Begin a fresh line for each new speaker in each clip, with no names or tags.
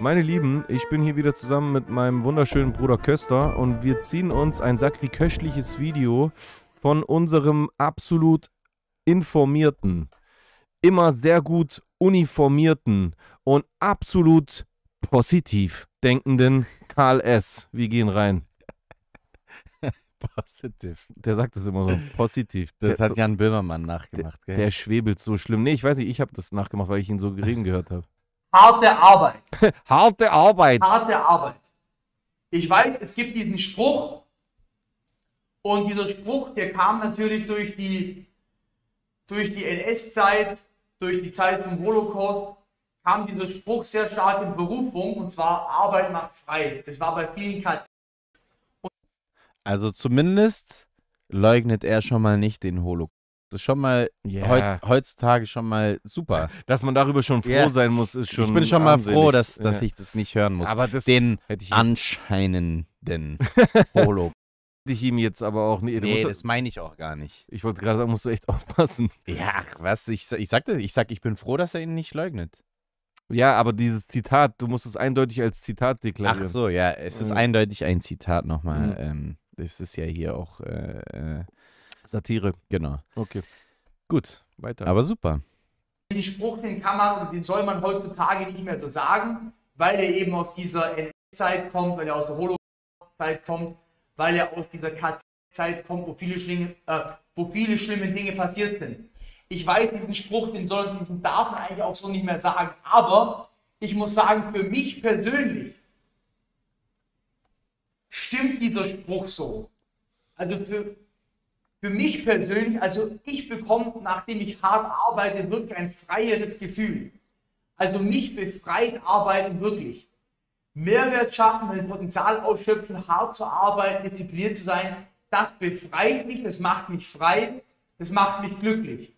Meine Lieben, ich bin hier wieder zusammen mit meinem wunderschönen Bruder Köster und wir ziehen uns ein sakriköstliches Video von unserem absolut informierten, immer sehr gut uniformierten und absolut positiv denkenden Karl S. Wir gehen rein.
Positiv. Der sagt das immer so. Positiv. Das der, hat Jan
Böhmermann nachgemacht, der, gell? Der schwebelt so schlimm. Nee, ich weiß nicht, ich habe das nachgemacht, weil ich ihn so gering gehört habe.
Harte Arbeit. Harte Arbeit. Harte Arbeit. Ich weiß, es gibt diesen Spruch. Und dieser Spruch, der kam natürlich durch die, durch die NS-Zeit, durch die Zeit vom Holocaust, kam dieser Spruch sehr stark in Berufung. Und zwar, Arbeit macht frei. Das war bei vielen KZ
also zumindest leugnet er schon mal nicht den Holocaust. Das ist schon mal yeah. heutz, heutzutage schon mal super. Dass man darüber schon froh yeah. sein muss, ist schon. Ich bin schon mal armselig. froh, dass, dass ja. ich das nicht hören muss. Aber das den hätte ich anscheinenden Holo. ich ihm jetzt aber auch nee, nee das meine ich auch gar nicht. Ich wollte gerade sagen, musst du echt aufpassen. Ja, was ich ich sagte, ich sag, ich bin froh, dass er ihn nicht leugnet. Ja, aber dieses Zitat, du musst es eindeutig als Zitat deklarieren. Ach so, ja, es ist mhm. eindeutig ein Zitat nochmal. Mhm. Ähm, das ist ja hier auch äh, äh, Satire. Genau. Okay. Gut, weiter. Aber super.
Den Spruch, den kann man den soll man heutzutage nicht mehr so sagen, weil er eben aus dieser NS-Zeit kommt, weil er aus der Holocaust-Zeit kommt, weil er aus dieser KZ-Zeit kommt, wo viele, Schlinge, äh, wo viele schlimme Dinge passiert sind. Ich weiß, diesen Spruch, den soll diesen darf man eigentlich auch so nicht mehr sagen, aber ich muss sagen, für mich persönlich stimmt dieser Spruch so? Also für, für mich persönlich, also ich bekomme, nachdem ich hart arbeite, wirklich ein freieres Gefühl. Also mich befreit Arbeiten wirklich. Mehrwert schaffen, mein Potenzial ausschöpfen, hart zu arbeiten, diszipliniert zu sein, das befreit mich, das macht mich frei, das macht mich glücklich.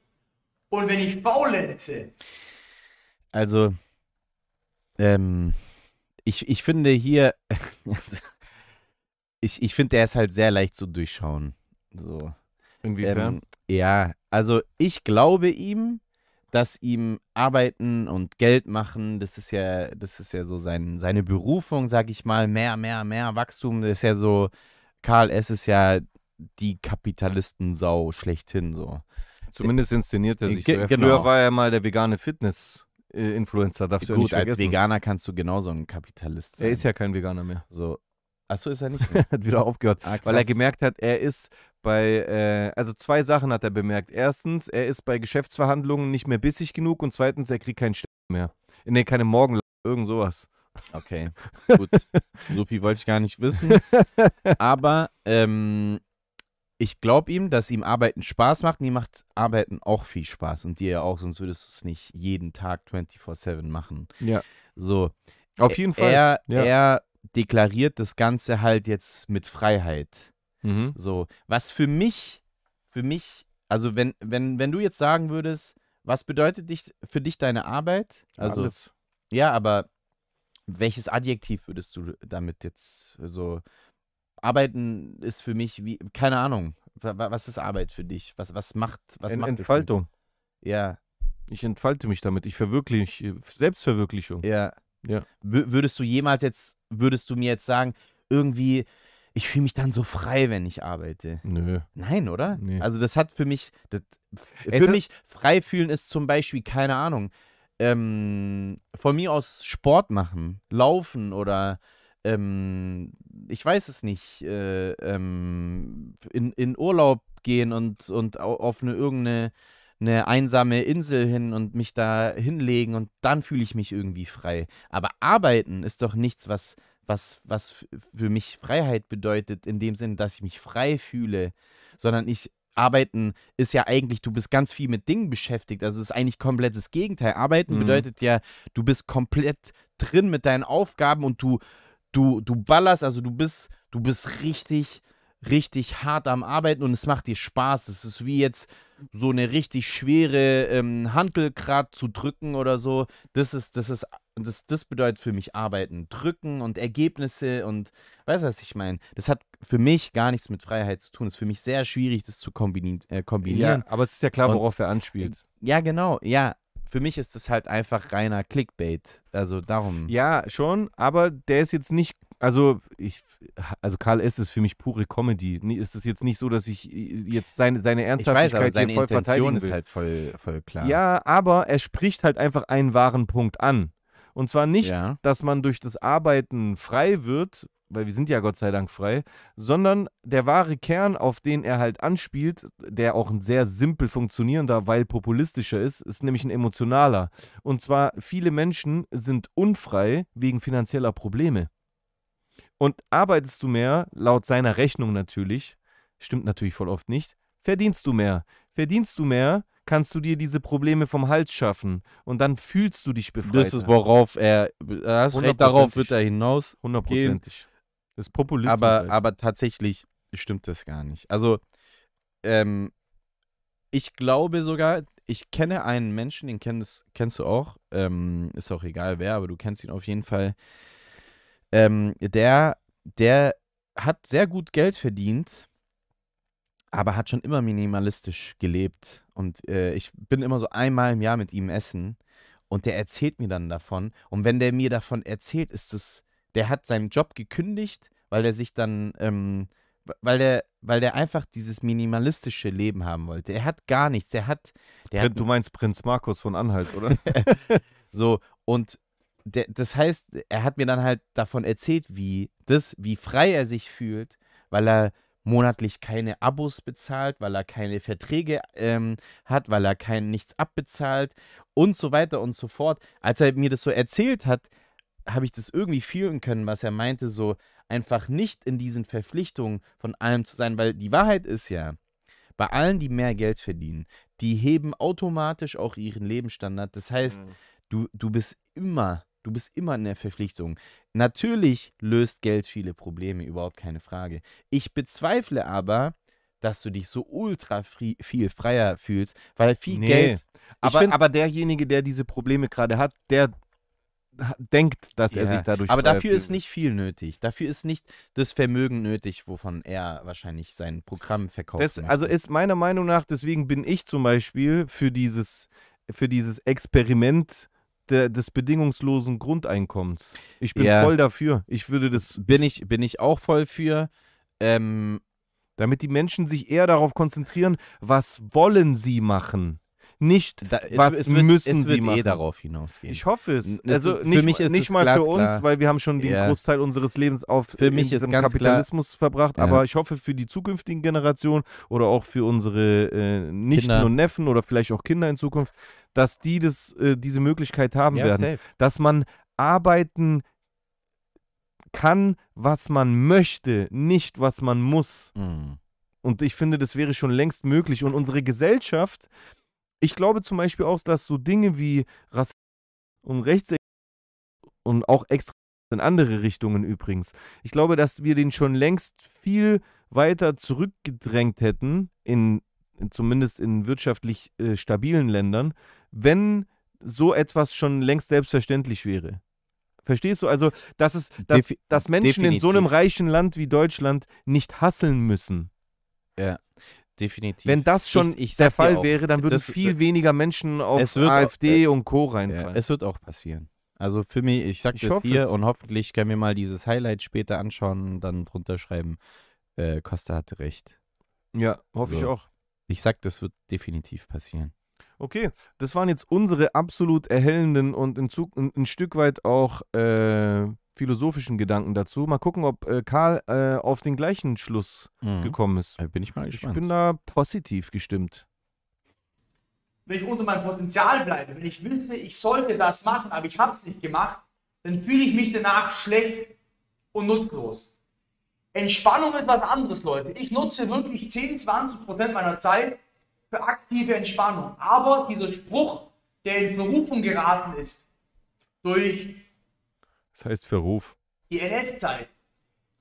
Und wenn ich faulenze.
Also, ähm, ich, ich finde hier, also, ich, ich finde, der ist halt sehr leicht zu durchschauen. So. Inwiefern? Ähm, ja, also ich glaube ihm, dass ihm Arbeiten und Geld machen, das ist ja, das ist ja so sein, seine Berufung, sag ich mal, mehr, mehr, mehr Wachstum, das ist ja so, Karl S. ist ja die Kapitalistensau schlechthin so. Zumindest inszeniert er äh, sich Ge so. Genau. Früher
war er mal der vegane Fitness-Influencer, äh, darfst Gut, du nicht vergessen. als Veganer
kannst du genauso
ein Kapitalist sein. Er ist ja kein Veganer mehr. So,
Achso, ist er nicht. er hat wieder aufgehört, ah, weil er gemerkt
hat, er ist bei, äh, also zwei Sachen hat er bemerkt. Erstens, er ist bei Geschäftsverhandlungen nicht mehr bissig genug und zweitens, er kriegt keinen Stern mehr. Nee, keine Morgen, irgend sowas.
Okay, gut. so viel wollte ich gar nicht wissen. Aber ähm, ich glaube ihm, dass ihm Arbeiten Spaß macht. und ihm macht Arbeiten auch viel Spaß und dir ja auch, sonst würdest du es nicht jeden Tag 24-7 machen. Ja. So. Auf jeden Fall. Er, ja. er deklariert das Ganze halt jetzt mit Freiheit. Mhm. So, was für mich, für mich, also wenn, wenn, wenn du jetzt sagen würdest, was bedeutet dich, für dich deine Arbeit? Also, Alles. ja, aber welches Adjektiv würdest du damit jetzt so? Arbeiten ist für mich wie, keine Ahnung, was ist Arbeit für dich? Was, was macht, was Ent macht Entfaltung. ja. Ich entfalte mich damit, ich verwirkliche, Selbstverwirklichung. Ja. ja. Würdest du jemals jetzt würdest du mir jetzt sagen, irgendwie, ich fühle mich dann so frei, wenn ich arbeite. Nö. Nein, oder? Nee. Also das hat für mich, das, für mich frei fühlen ist zum Beispiel, keine Ahnung, ähm, von mir aus Sport machen, laufen oder ähm, ich weiß es nicht, äh, ähm, in, in Urlaub gehen und, und auf eine irgendeine eine einsame Insel hin und mich da hinlegen und dann fühle ich mich irgendwie frei. Aber arbeiten ist doch nichts, was, was, was für mich Freiheit bedeutet, in dem Sinne, dass ich mich frei fühle, sondern ich Arbeiten ist ja eigentlich, du bist ganz viel mit Dingen beschäftigt. Also es ist eigentlich komplett das Gegenteil. Arbeiten mhm. bedeutet ja, du bist komplett drin mit deinen Aufgaben und du, du, du ballerst, also du bist, du bist richtig richtig hart am Arbeiten und es macht dir Spaß. Es ist wie jetzt so eine richtig schwere ähm, Hantel gerade zu drücken oder so. Das ist, das ist, das, das bedeutet für mich Arbeiten. Drücken und Ergebnisse und weißt du, was ich meine? Das hat für mich gar nichts mit Freiheit zu tun. Es ist für mich sehr schwierig, das zu äh, kombinieren. Äh, kombinieren. Ja, aber es ist ja klar, worauf und, er anspielt. Ja, genau, ja. Für mich ist das halt einfach reiner Clickbait. Also darum. Ja, schon,
aber der ist jetzt nicht also, ich, also Karl S. ist für mich pure Comedy. Nee, ist es jetzt nicht so, dass ich äh, jetzt seine, seine Ernsthaftigkeit ich weiß, aber seine hier voll Intention ist halt
voll, voll klar.
Ja, aber er spricht halt einfach einen wahren Punkt an. Und zwar nicht, ja. dass man durch das Arbeiten frei wird, weil wir sind ja Gott sei Dank frei, sondern der wahre Kern, auf den er halt anspielt, der auch ein sehr simpel funktionierender, weil populistischer ist, ist nämlich ein emotionaler. Und zwar viele Menschen sind unfrei wegen finanzieller Probleme. Und arbeitest du mehr, laut seiner Rechnung natürlich, stimmt natürlich voll oft nicht, verdienst du mehr. Verdienst du mehr, kannst du dir diese Probleme vom Hals schaffen und dann fühlst du dich befreit. Das ist, worauf äh, er, hast recht, darauf wird
er hinaus. Hundertprozentig. Das ist populistisch. Aber, halt. aber tatsächlich stimmt das gar nicht. Also, ähm, ich glaube sogar, ich kenne einen Menschen, den kennst, kennst du auch, ähm, ist auch egal wer, aber du kennst ihn auf jeden Fall. Ähm, der, der hat sehr gut Geld verdient, aber hat schon immer minimalistisch gelebt. Und äh, ich bin immer so einmal im Jahr mit ihm essen und der erzählt mir dann davon. Und wenn der mir davon erzählt, ist es, der hat seinen Job gekündigt, weil er sich dann, ähm, weil der, weil der einfach dieses minimalistische Leben haben wollte. Er hat gar nichts. Er hat, der du hat, meinst Prinz Markus von Anhalt, oder? so und der, das heißt, er hat mir dann halt davon erzählt, wie das, wie frei er sich fühlt, weil er monatlich keine Abos bezahlt, weil er keine Verträge ähm, hat, weil er kein nichts abbezahlt und so weiter und so fort. Als er mir das so erzählt hat, habe ich das irgendwie fühlen können, was er meinte, so einfach nicht in diesen Verpflichtungen von allem zu sein, weil die Wahrheit ist ja, bei allen, die mehr Geld verdienen, die heben automatisch auch ihren Lebensstandard. Das heißt, mhm. du, du bist immer Du bist immer in der Verpflichtung. Natürlich löst Geld viele Probleme, überhaupt keine Frage. Ich bezweifle aber, dass du dich so ultra free, viel freier fühlst, weil viel nee, Geld.
Aber, find, aber derjenige, der diese Probleme gerade hat, der denkt, dass ja, er sich dadurch. Aber dafür fühlt. ist
nicht viel nötig. Dafür ist nicht das Vermögen nötig, wovon er wahrscheinlich sein Programm verkauft. Das, also
ist meiner Meinung nach, deswegen bin ich zum Beispiel für dieses, für dieses Experiment der, des bedingungslosen Grundeinkommens. Ich bin ja. voll dafür. Ich würde das. Bin ich, bin ich auch voll für. Ähm, damit die Menschen sich eher darauf konzentrieren, was wollen sie machen? nicht, da, es, was es wird, müssen es wird sie eh machen. eh darauf hinausgehen. Ich hoffe es. Also für nicht, mich ist nicht mal für uns, klar. weil wir haben schon den yeah. Großteil unseres Lebens auf für mich ist Kapitalismus klar. verbracht, ja. aber ich hoffe für die zukünftigen Generationen oder auch für unsere äh, Nichten Kinder. und Neffen oder vielleicht auch Kinder in Zukunft, dass die das, äh, diese Möglichkeit haben ja, werden, safe. dass man arbeiten kann, was man möchte, nicht was man muss. Mm. Und ich finde, das wäre schon längst möglich. Und unsere Gesellschaft ich glaube zum Beispiel auch, dass so Dinge wie Rassismus und Rechts und auch extra in andere Richtungen übrigens. Ich glaube, dass wir den schon längst viel weiter zurückgedrängt hätten, in, zumindest in wirtschaftlich äh, stabilen Ländern, wenn so etwas schon längst selbstverständlich wäre. Verstehst du? Also, dass, es, dass, dass Menschen definitiv. in so einem reichen Land wie Deutschland nicht hasseln müssen.
Ja. Definitiv. Wenn das schon ich, ich der Fall auch, wäre, dann würden das,
viel weniger Menschen auf AfD auch, äh, und
Co. reinfallen. Ja, es wird auch passieren. Also für mich, ich sag ich das hier und hoffentlich können wir mal dieses Highlight später anschauen und dann drunter schreiben, äh, Costa hatte recht. Ja, hoffe so. ich auch. Ich sag, das wird definitiv passieren.
Okay, das waren jetzt unsere absolut erhellenden und in Zug, ein, ein Stück weit auch äh, philosophischen Gedanken dazu. Mal gucken, ob äh, Karl äh, auf den gleichen Schluss mhm. gekommen ist. Äh, bin ich mal gespannt. Ich bin da positiv gestimmt.
Wenn ich unter meinem Potenzial bleibe, wenn ich wüsste, ich sollte das machen, aber ich habe es nicht gemacht, dann fühle ich mich danach schlecht und nutzlos. Entspannung ist was anderes, Leute. Ich nutze wirklich 10, 20 Prozent meiner Zeit für aktive Entspannung. Aber dieser Spruch, der in Berufung geraten ist, durch
das heißt für Ruf.
Die rs zeit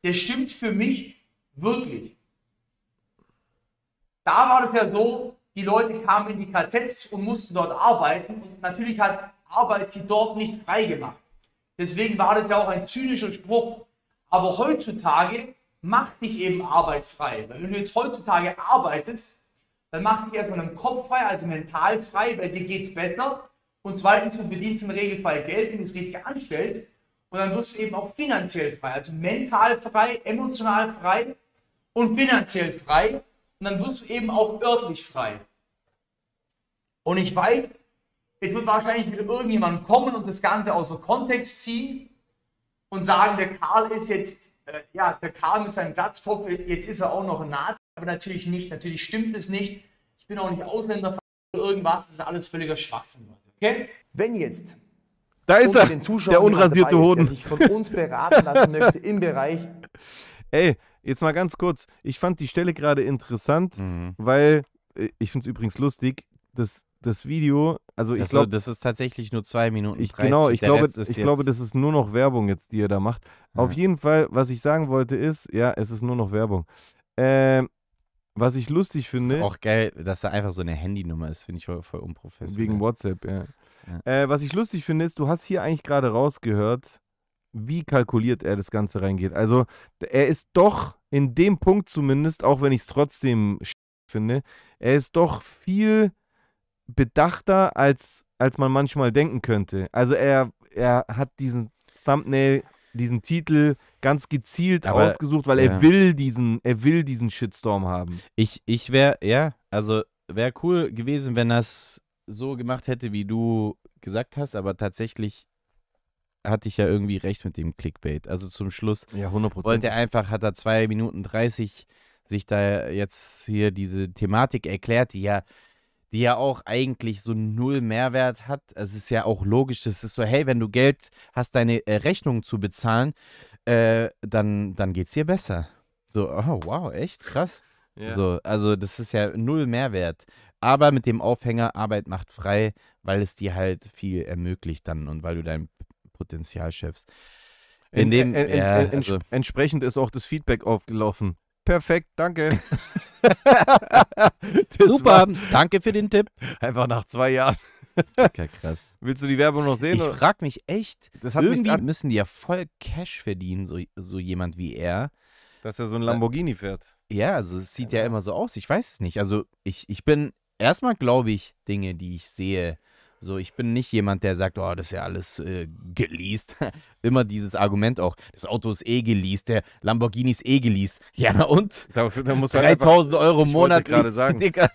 der stimmt für mich wirklich. Da war es ja so, die Leute kamen in die KZs und mussten dort arbeiten und natürlich hat Arbeit sie dort nicht frei gemacht. Deswegen war das ja auch ein zynischer Spruch. Aber heutzutage macht dich eben Arbeit frei. Weil wenn du jetzt heutzutage arbeitest, dann macht dich erstmal im Kopf frei, also mental frei, weil dir geht es besser. Und zweitens, du verdienst im Regelfall Geld, wenn du es richtig anstellst. Und dann wirst du eben auch finanziell frei, also mental frei, emotional frei und finanziell frei. Und dann wirst du eben auch örtlich frei. Und ich weiß, jetzt wird wahrscheinlich wieder irgendjemand kommen und das Ganze aus dem Kontext ziehen und sagen, der Karl ist jetzt, äh, ja, der Karl mit seinem Glatzkopf, jetzt ist er auch noch ein Nazi. Aber natürlich nicht, natürlich stimmt es nicht. Ich bin auch nicht Ausländer oder irgendwas, das ist alles völliger Schwachsinn, okay? Wenn jetzt da ist er, der unrasierte Hoden. Der sich von uns beraten lassen möchte im Bereich.
Ey, jetzt mal ganz kurz. Ich fand die Stelle gerade interessant, mhm. weil äh, ich finde es übrigens lustig, dass das Video,
also ich also, glaube, das ist tatsächlich nur zwei Minuten. Ich, genau, ich glaube, ich glaube, das ist
nur noch Werbung jetzt, die ihr da macht. Mhm. Auf jeden Fall, was ich sagen wollte ist, ja, es ist nur noch Werbung. Ähm, was ich lustig finde. Auch
geil, dass da einfach so eine Handynummer ist, finde ich voll, voll, unprofessionell.
Wegen WhatsApp, ja. ja. Äh, was ich lustig finde, ist, du hast hier eigentlich gerade rausgehört, wie kalkuliert er das Ganze reingeht. Also, er ist doch in dem Punkt zumindest, auch wenn ich es trotzdem finde, er ist doch viel bedachter, als, als man manchmal denken könnte. Also, er, er hat diesen Thumbnail diesen Titel ganz gezielt Aber, ausgesucht, weil ja. er
will diesen, er will diesen Shitstorm haben. Ich, ich wäre, ja, also wäre cool gewesen, wenn das so gemacht hätte, wie du gesagt hast, aber tatsächlich hatte ich ja irgendwie recht mit dem Clickbait. Also zum Schluss ja, 100%. wollte er einfach, hat er zwei Minuten 30 sich da jetzt hier diese Thematik erklärt, die ja die ja auch eigentlich so null Mehrwert hat. Es ist ja auch logisch, es ist so, hey, wenn du Geld hast, deine äh, Rechnungen zu bezahlen, äh, dann, dann es dir besser. So, oh, wow, echt krass. Ja. So, also das ist ja null Mehrwert. Aber mit dem Aufhänger Arbeit macht frei, weil es dir halt viel ermöglicht dann und weil du dein Potenzial schöpfst. In dem, en, äh, en, en, ja, äh, also. Entsprechend ist auch das Feedback aufgelaufen.
Perfekt, danke. Super, war's. danke
für den Tipp. Einfach nach zwei Jahren. Okay, krass. Willst du die Werbung noch sehen? Ich oder? frag mich echt. Irgendwie mich müssen die ja voll Cash verdienen, so, so jemand wie er. Dass er so ein Lamborghini fährt. Ja, also es sieht ja. ja immer so aus. Ich weiß es nicht. Also ich, ich bin erstmal, glaube ich, Dinge, die ich sehe, so, ich bin nicht jemand, der sagt, oh, das ist ja alles äh, geleast. Immer dieses Argument auch. Das Auto ist eh geleast, der Lamborghini ist eh geleast. Ja, na und? Da, da muss 3000 halt Euro im Monat. gerade sagen. Dicker.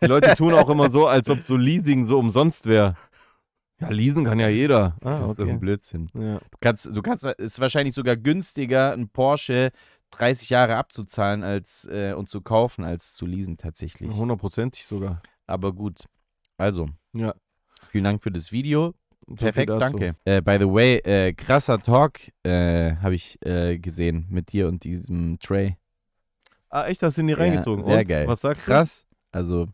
Die Leute tun auch immer so, als ob so Leasing so umsonst
wäre. Ja, leasen kann ja jeder. Ah, das okay. ist ein Blödsinn.
Ja. Du kannst, du kannst, es ist wahrscheinlich sogar günstiger, ein Porsche 30 Jahre abzuzahlen als äh, und zu kaufen, als zu leasen tatsächlich. Hundertprozentig sogar. Aber gut. Also. Ja, Vielen Dank für das Video. Perfekt, danke. Äh, by the way, äh, krasser Talk äh, habe ich äh, gesehen mit dir und diesem Trey.
Ah, echt, das sind die hier ja, reingezogen? Sehr und? geil. Was sagst Krass.
du? Krass. Also,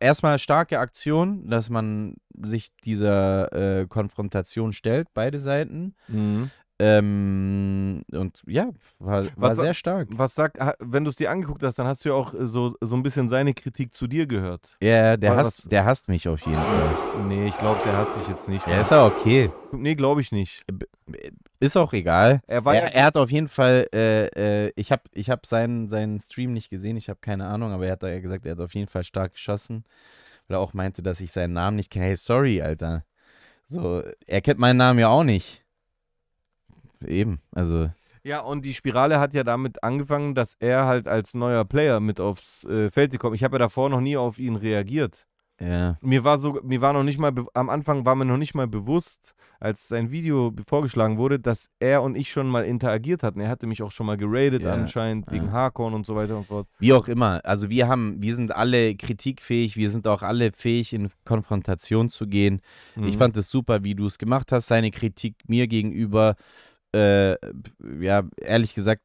erstmal starke Aktion, dass man sich dieser äh, Konfrontation stellt, beide Seiten. Mhm. Ähm, und ja, war, war was, sehr stark. Was sagt, wenn du es dir angeguckt hast, dann hast
du ja auch äh, so, so ein bisschen seine Kritik zu dir gehört. Ja, yeah, der, was, hasst, der
hasst mich auf jeden Fall.
Nee, ich glaube, der hasst dich jetzt nicht. Ja, ist ja
okay. Nee, glaube ich nicht. Äh, ist auch egal. Er, war er, ja, er hat auf jeden Fall, äh, äh, ich habe ich hab seinen, seinen Stream nicht gesehen, ich habe keine Ahnung, aber er hat da ja gesagt, er hat auf jeden Fall stark geschossen. Weil er auch meinte, dass ich seinen Namen nicht kenne. Hey, sorry, Alter. So, er kennt meinen Namen ja auch nicht eben, also.
Ja, und die Spirale hat ja damit angefangen, dass er halt als neuer Player mit aufs äh, Feld gekommen. Ich habe ja davor noch nie auf ihn reagiert. Ja. Mir war so, mir war noch nicht mal am Anfang war mir noch nicht mal bewusst, als sein Video vorgeschlagen wurde, dass er und ich schon mal interagiert hatten. Er hatte mich auch schon mal geradet ja. anscheinend ja. wegen Harkorn und so weiter und so fort. Wie
auch immer. Also wir haben, wir sind alle kritikfähig, wir sind auch alle fähig in Konfrontation zu gehen. Mhm. Ich fand es super, wie du es gemacht hast, seine Kritik mir gegenüber äh, ja, ehrlich gesagt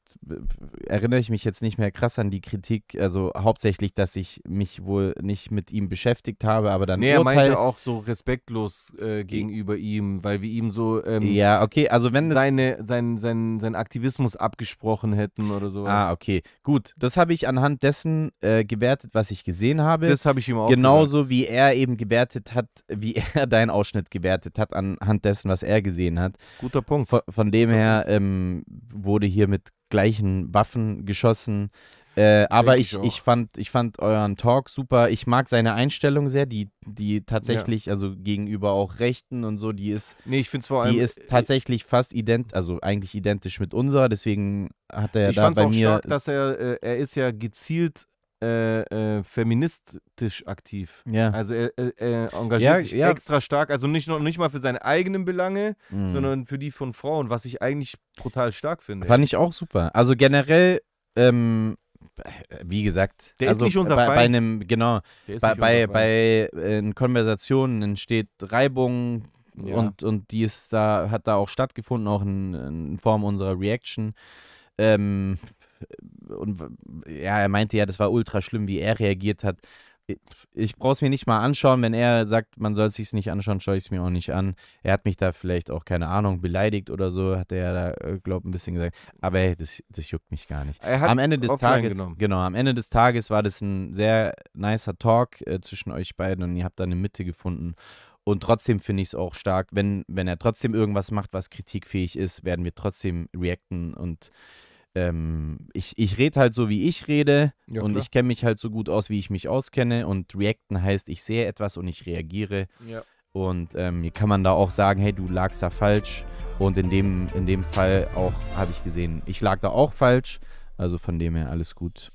erinnere ich mich jetzt nicht mehr krass an die Kritik, also hauptsächlich, dass ich mich wohl nicht mit ihm beschäftigt habe, aber dann. Nee, er Urteil, meinte
auch so respektlos äh, gegenüber ihm, weil wir ihm so.
Ähm, ja, okay, also wenn. Seine, sein, sein, sein Aktivismus abgesprochen hätten oder so. Ah, okay. Gut, das habe ich anhand dessen äh, gewertet, was ich gesehen habe. Das habe ich ihm auch Genauso gesagt. wie er eben gewertet hat, wie er deinen Ausschnitt gewertet hat, anhand dessen, was er gesehen hat. Guter Punkt. Von, von dem her ähm, wurde hiermit gleichen Waffen geschossen. Äh, aber ich, ich, ich, fand, ich fand euren Talk super. Ich mag seine Einstellung sehr, die, die tatsächlich, ja. also gegenüber auch Rechten und so, die ist. Nee, ich find's vor allem. Die ist äh, äh, tatsächlich ich, fast ident, also eigentlich identisch mit unserer, deswegen hat er ja ich da fand's bei auch mir. Stark,
dass er, äh, er ist ja gezielt äh, äh, feministisch aktiv. Ja. Also er, er engagiert ja, sich ja. extra stark, also nicht, noch, nicht mal für seine eigenen Belange, mhm. sondern für die von Frauen, was ich eigentlich brutal stark finde. Fand ich auch
super. Also generell, ähm, wie gesagt, der also ist nicht unser bei, bei einem, genau, bei, bei, bei äh, Konversationen entsteht Reibung, ja. und, und die ist da, hat da auch stattgefunden, auch in, in Form unserer Reaction. Ähm, und ja, er meinte ja, das war ultra schlimm, wie er reagiert hat. Ich brauche es mir nicht mal anschauen. Wenn er sagt, man soll es sich nicht anschauen, schaue ich es mir auch nicht an. Er hat mich da vielleicht auch, keine Ahnung, beleidigt oder so, hat er ja da, äh, glaube ein bisschen gesagt. Aber hey, das, das juckt mich gar nicht. Er hat am Ende des Tages, genommen. genau, am Ende des Tages war das ein sehr nicer Talk äh, zwischen euch beiden und ihr habt da eine Mitte gefunden. Und trotzdem finde ich es auch stark, wenn, wenn er trotzdem irgendwas macht, was kritikfähig ist, werden wir trotzdem reacten und ähm, ich, ich rede halt so, wie ich rede ja, und klar. ich kenne mich halt so gut aus, wie ich mich auskenne. Und reacten heißt, ich sehe etwas und ich reagiere. Ja. Und ähm, kann man da auch sagen, hey, du lagst da falsch. Und in dem, in dem Fall auch habe ich gesehen, ich lag da auch falsch. Also von dem her alles gut.